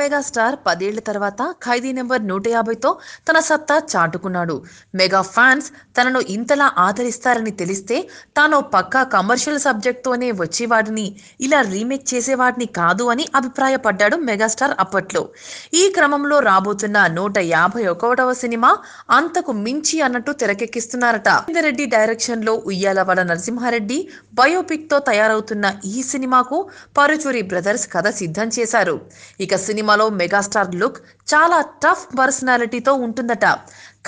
megastar పదేళ్ల తర్వాత ఖైదీ number నూట యాభైతో తన సత్తా చాటుకున్నాడు మెగా ఫ్యాన్స్ తనను ఇంతలా ఆదరిస్తారని తెలిస్తే తాను పక్కా కమర్షియల్ సబ్జెక్ట్తోనే వచ్చేవాడిని ఇలా రీమేక్ చేసేవాడిని కాదు అని అభిప్రాయపడ్డాడు మెగాస్టార్ అప్పట్లో ఈ క్రమంలో రాబోతున్న నూట యాభై ఒకటవ సినిమా అంతకు మించి అన్నట్టు తెరకెక్కిస్తున్నారట రెడ్డి డైరెక్షన్ లో ఉయ్యాలవాడ నరసింహారెడ్డి బయోపిక్ తో తయారవుతున్న ఈ సినిమాకు పరుచూరి బ్రదర్స్ కథ సిద్ధం చేశారు ఇక సినిమా సినిమాలో మెగాస్టార్ లుక్ చాలా టఫ్ పర్సనాలిటీతో ఉంటుందట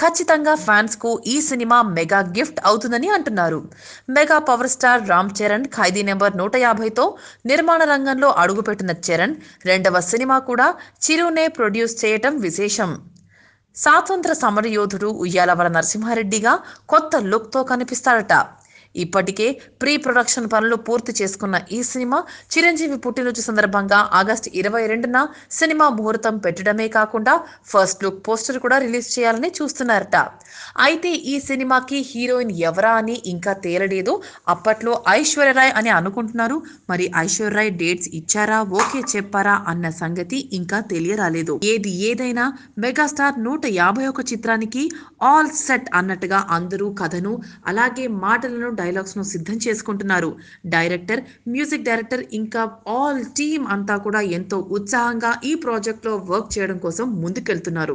ఖచ్చితంగా ఫ్యాన్స్ కు ఈ సినిమా మెగా గిఫ్ట్ అవుతుందని అంటున్నారు mega power star Ram Charan ఖైదీ నెంబర్ నూట యాభైతో నిర్మాణ రంగంలో అడుగుపెట్టిన చరణ్ రెండవ సినిమా కూడా చిరునే ప్రొడ్యూస్ చేయటం విశేషం స్వాతంత్ర సమరయోధుడు ఉయ్యాలవర నరసింహారెడ్డిగా కొత్త లుక్తో కనిపిస్తాడట ఇప్పటికే ప్రీ ప్రొడక్షన్ పనులు పూర్తి చేసుకున్న ఈ సినిమా చిరంజీవి పుట్టినరోజు సందర్భంగా ఆగస్టు ఇరవై రెండున సినిమా ముహూర్తం పెట్టడమే కాకుండా ఫస్ట్ లుక్ పోస్టర్ కూడా రిలీజ్ చేయాలని చూస్తున్నారట అయితే ఈ సినిమాకి హీరోయిన్ ఎవరా అని ఇంకా తేలలేదు అప్పట్లో ఐశ్వర్యరాయ్ అని అనుకుంటున్నారు మరి ఐశ్వర్యరాయ్ డేట్స్ ఇచ్చారా ఓకే చెప్పారా అన్న సంగతి ఇంకా తెలియరాలేదు ఏది ఏదైనా మెగాస్టార్ నూట యాభై ఒక చిత్రానికి ఆల్ సెట్ అన్నట్టుగా అందరూ కథను అలాగే మాటలను డైలాగ్స్ ను సిద్ధం చేసుకుంటున్నారు డైరెక్టర్ మ్యూజిక్ డైరెక్టర్ ఇంకా ఆల్ టీమ్ అంతా కూడా ఎంతో ఉత్సాహంగా ఈ ప్రాజెక్ట్ లో వర్క్ చేయడం కోసం ముందుకెళ్తున్నారు